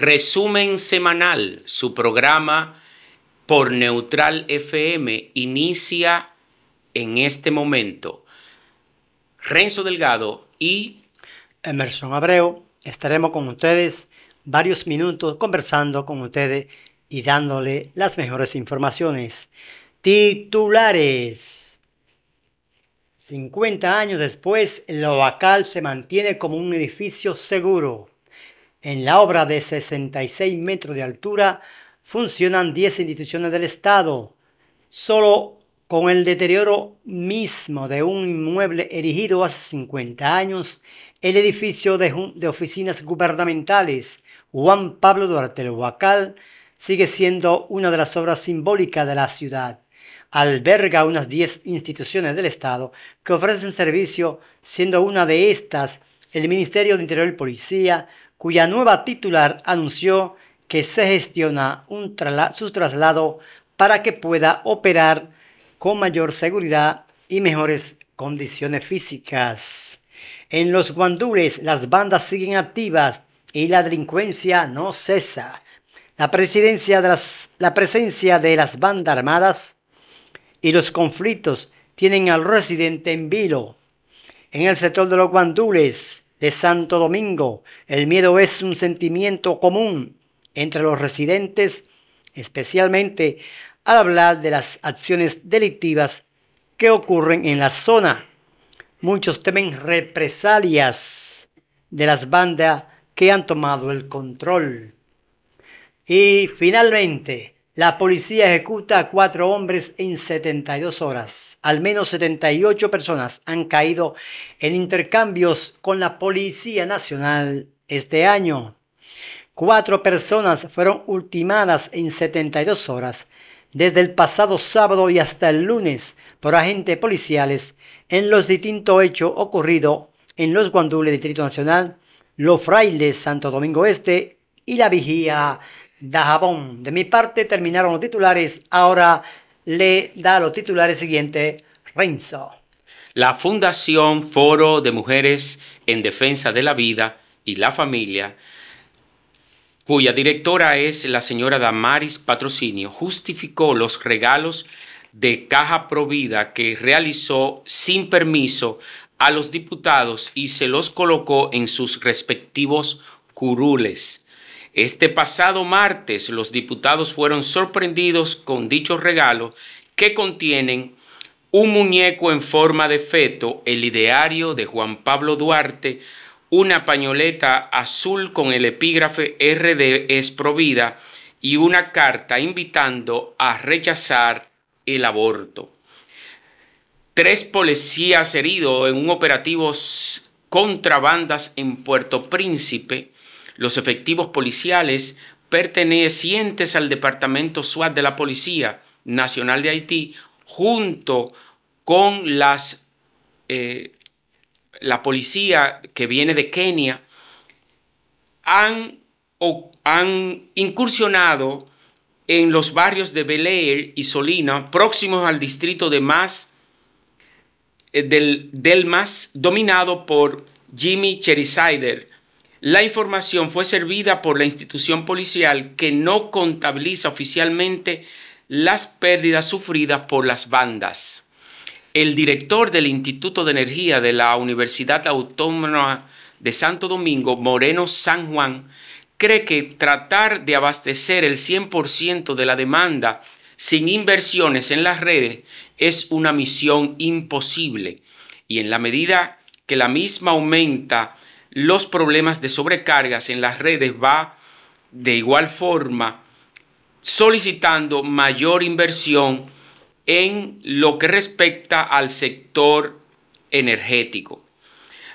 Resumen semanal, su programa por Neutral FM inicia en este momento. Renzo Delgado y Emerson Abreu estaremos con ustedes varios minutos conversando con ustedes y dándole las mejores informaciones. Titulares. 50 años después, el Loacal se mantiene como un edificio seguro. En la obra de 66 metros de altura funcionan 10 instituciones del Estado. Solo con el deterioro mismo de un inmueble erigido hace 50 años, el edificio de, oficinas gubernamentales Juan Pablo Duarte Huacal sigue siendo una de las obras simbólicas de la ciudad. Alberga unas 10 instituciones del Estado que ofrecen servicio, siendo una de estas el Ministerio de Interior y Policía, cuya nueva titular anunció que se gestiona un su traslado para que pueda operar con mayor seguridad y mejores condiciones físicas. En los guandules las bandas siguen activas y la delincuencia no cesa. La, la presencia de las bandas armadas y los conflictos tienen al residente en vilo. En el sector de los guandules, de Santo Domingo, el miedo es un sentimiento común entre los residentes, especialmente al hablar de las acciones delictivas que ocurren en la zona. Muchos temen represalias de las bandas que han tomado el control. Y finalmente, la policía ejecuta a cuatro hombres en 72 horas. Al menos 78 personas han caído en intercambios con la Policía Nacional este año. Cuatro personas fueron ultimadas en 72 horas desde el pasado sábado y hasta el lunes por agentes policiales en los distintos hechos ocurridos en Los Guandules, Distrito Nacional, Los Frailes, Santo Domingo Este y La Vigía de mi parte terminaron los titulares. Ahora le da los titulares siguiente, Renzo. La Fundación Foro de Mujeres en Defensa de la Vida y la Familia, cuya directora es la señora Damaris Patrocinio, justificó los regalos de Caja Provida que realizó sin permiso a los diputados y se los colocó en sus respectivos curules. Este pasado martes los diputados fueron sorprendidos con dichos regalos que contienen un muñeco en forma de feto, el ideario de Juan Pablo Duarte, una pañoleta azul con el epígrafe RD es provida y una carta invitando a rechazar el aborto. Tres policías heridos en un operativo contrabandas en Puerto Príncipe los efectivos policiales pertenecientes al Departamento SWAT de la Policía Nacional de Haití, junto con las, eh, la policía que viene de Kenia, han, han incursionado en los barrios de Bel Air y Solina, próximos al distrito de más, eh, del, del más dominado por Jimmy Cherisider, la información fue servida por la institución policial que no contabiliza oficialmente las pérdidas sufridas por las bandas. El director del Instituto de Energía de la Universidad Autónoma de Santo Domingo, Moreno San Juan, cree que tratar de abastecer el 100% de la demanda sin inversiones en las redes es una misión imposible y en la medida que la misma aumenta los problemas de sobrecargas en las redes va de igual forma solicitando mayor inversión en lo que respecta al sector energético.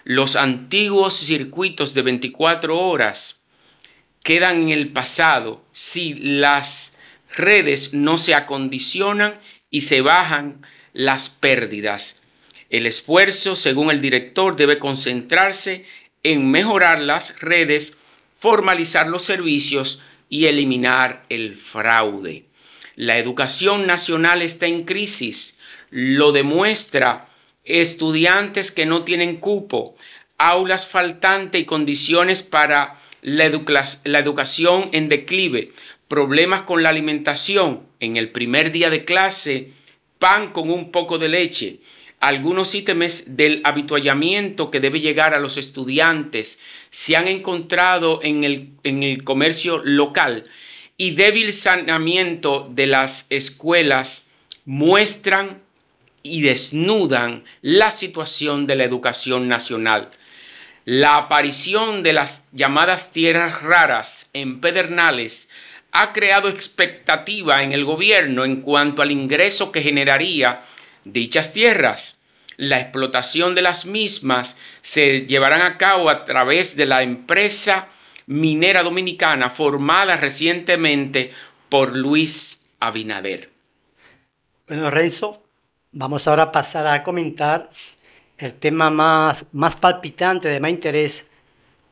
Los antiguos circuitos de 24 horas quedan en el pasado si las redes no se acondicionan y se bajan las pérdidas. El esfuerzo, según el director, debe concentrarse en mejorar las redes, formalizar los servicios y eliminar el fraude. La educación nacional está en crisis, lo demuestra estudiantes que no tienen cupo, aulas faltantes y condiciones para la, la, educación en declive, problemas con la alimentación en el primer día de clase, pan con un poco de leche, algunos ítems del habituallamiento que debe llegar a los estudiantes se han encontrado en el, en el comercio local y débil saneamiento de las escuelas muestran y desnudan la situación de la educación nacional. La aparición de las llamadas tierras raras en Pedernales ha creado expectativa en el gobierno en cuanto al ingreso que generaría Dichas tierras, la explotación de las mismas se llevarán a cabo a través de la empresa minera dominicana formada recientemente por Luis Abinader. Bueno, Renzo, vamos ahora a pasar a comentar el tema más, más palpitante, de más interés,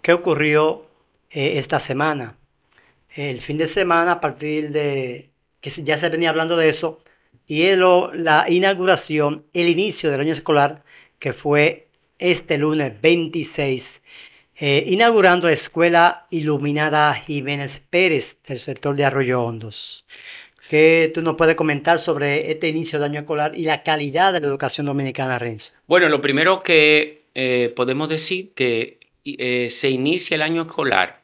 que ocurrió eh, esta semana. El fin de semana, a partir de que ya se venía hablando de eso, y la inauguración, el inicio del año escolar, que fue este lunes 26, eh, inaugurando la Escuela Iluminada Jiménez Pérez del sector de Arroyo Hondos. ¿Qué tú nos puedes comentar sobre este inicio del año escolar y la calidad de la educación dominicana, Renzo? Bueno, lo primero que eh, podemos decir que eh, se inicia el año escolar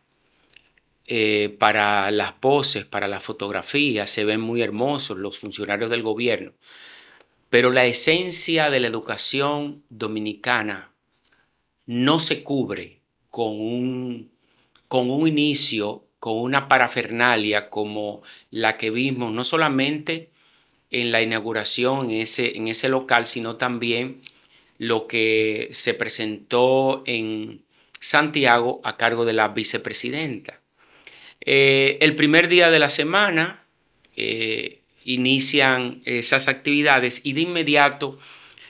eh, para las poses, para las fotografías, se ven muy hermosos los funcionarios del gobierno. Pero la esencia de la educación dominicana no se cubre con un, con un inicio, con una parafernalia como la que vimos, no solamente en la inauguración ese, en ese local, sino también lo que se presentó en Santiago a cargo de la vicepresidenta. Eh, el primer día de la semana eh, inician esas actividades y de inmediato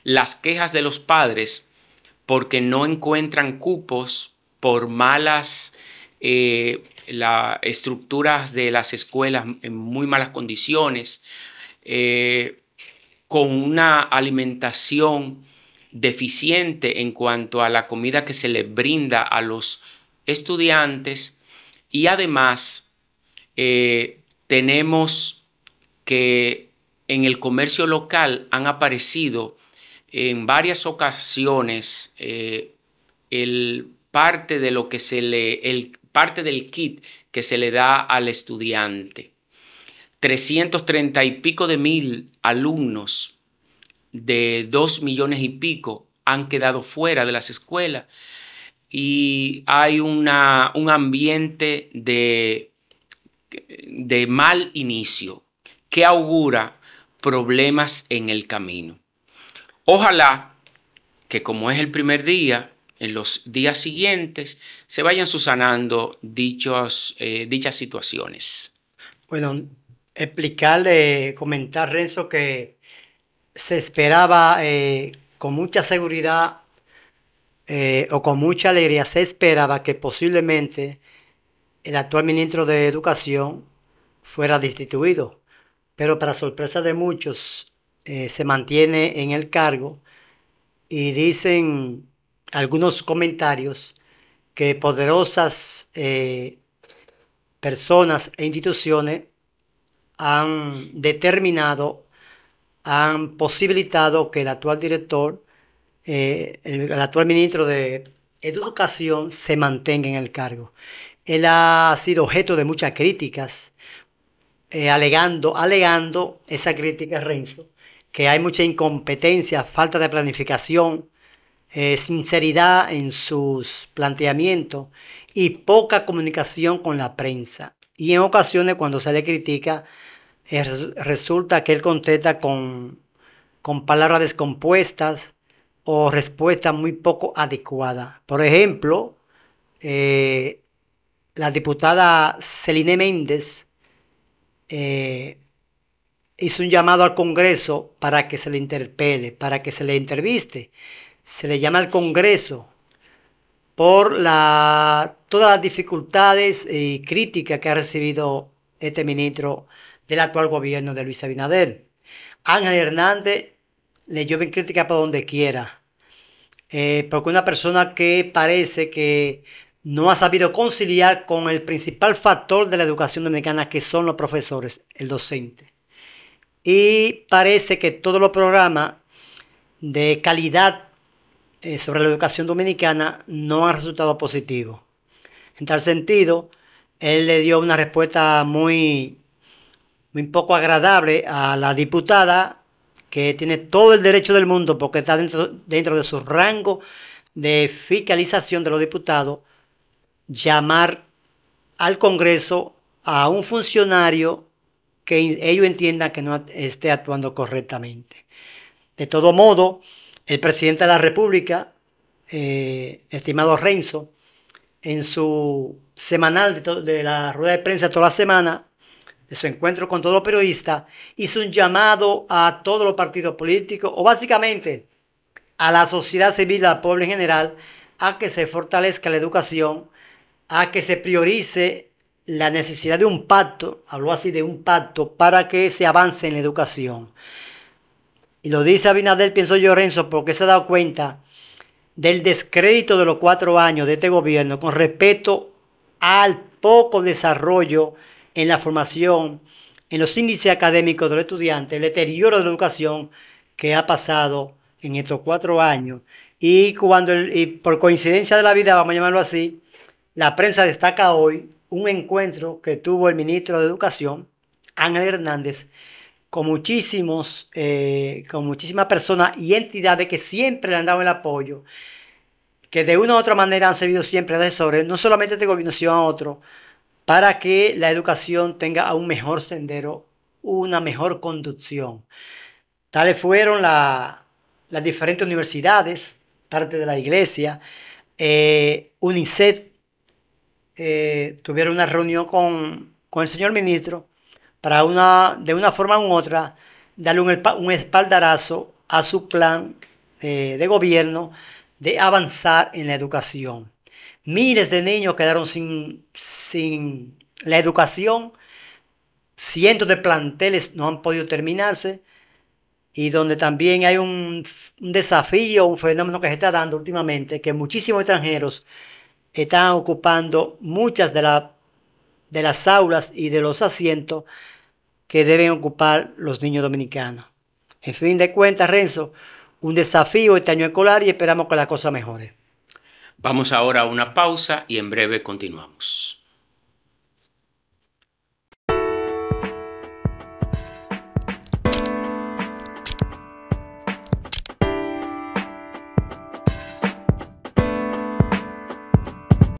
las quejas de los padres porque no encuentran cupos por malas eh, las estructuras de las escuelas en muy malas condiciones, con una alimentación deficiente en cuanto a la comida que se les brinda a los estudiantes y además, eh, tenemos que en el comercio local han aparecido en varias ocasiones eh, el parte de lo que se le, el, parte del kit que se le da al estudiante. 330 y pico de mil alumnos de 2 millones y pico han quedado fuera de las escuelas y hay una, un ambiente de, de mal inicio que augura problemas en el camino. Ojalá que como es el primer día, en los días siguientes se vayan susanando dichos, eh, dichas situaciones. Bueno, explicarle, comentar Renzo que se esperaba eh, con mucha seguridad eh, o con mucha alegría se esperaba que posiblemente el actual ministro de Educación fuera destituido, pero para sorpresa de muchos eh, se mantiene en el cargo y dicen algunos comentarios que poderosas eh, personas e instituciones han determinado, han posibilitado que el actual director eh, el, actual ministro de Educación se mantenga en el cargo. Él ha sido objeto de muchas críticas, eh, alegando, alegando esa crítica, Renzo, que hay mucha incompetencia, falta de planificación, eh, sinceridad en sus planteamientos y poca comunicación con la prensa. Y en ocasiones cuando se le critica, resulta que él contesta con, con palabras descompuestas, o respuesta muy poco adecuada. Por ejemplo, eh, la diputada Celine Méndez eh, hizo un llamado al Congreso para que se le interpele, para que se le entreviste. Se le llama al Congreso por la, todas las dificultades y críticas que ha recibido este ministro del actual gobierno de Luis Abinader. Ángel Hernández le lleven crítica por donde quiera. Eh, porque una persona que parece que no ha sabido conciliar con el principal factor de la educación dominicana, que son los profesores, el docente. Y parece que todos los programas de calidad eh, sobre la educación dominicana no han resultado positivos. En tal sentido, él le dio una respuesta muy, muy poco agradable a la diputada que tiene todo el derecho del mundo porque está dentro, dentro de su rango de fiscalización de los diputados, llamar al Congreso a un funcionario que ellos entiendan que no esté actuando correctamente. De todo modo, el presidente de la República, eh, estimado Renzo, en su semanal de la rueda de prensa toda la semana, de su encuentro con todos los periodistas, hizo un llamado a todos los partidos políticos, o básicamente a la sociedad civil, al pueblo en general, a que se fortalezca la educación, a que se priorice la necesidad de un pacto, habló así de un pacto, para que se avance en la educación. Y lo dice Abinadel, pienso yo, Renzo, porque se ha dado cuenta del descrédito de los cuatro años de este gobierno con respeto al poco desarrollo en la formación, en los índices académicos de los estudiantes, el deterioro de la educación que ha pasado en estos cuatro años. Y cuando, y por coincidencia de la vida, vamos a llamarlo así, la prensa destaca hoy un encuentro que tuvo el ministro de Educación, Ángel Hernández, con, muchísimos, eh, con muchísimas personas y entidades que siempre le han dado el apoyo, que de una u otra manera han servido siempre de asesores, no solamente de este gobierno, sino a otro, para que la educación tenga un mejor sendero, una mejor conducción. Tales fueron las diferentes universidades, parte de la iglesia, eh, UNICEF, eh, tuvieron una reunión con, el señor ministro para de una forma u otra darle un, espaldarazo a su plan eh, de gobierno de avanzar en la educación. Miles de niños quedaron sin, sin la educación, cientos de planteles no han podido terminarse y donde también hay un, desafío, un fenómeno que se está dando últimamente, que muchísimos extranjeros están ocupando muchas de, la, de las aulas y de los asientos que deben ocupar los niños dominicanos. En fin de cuentas, Renzo, un desafío este año escolar y esperamos que la cosa mejore. Vamos ahora a una pausa y en breve continuamos.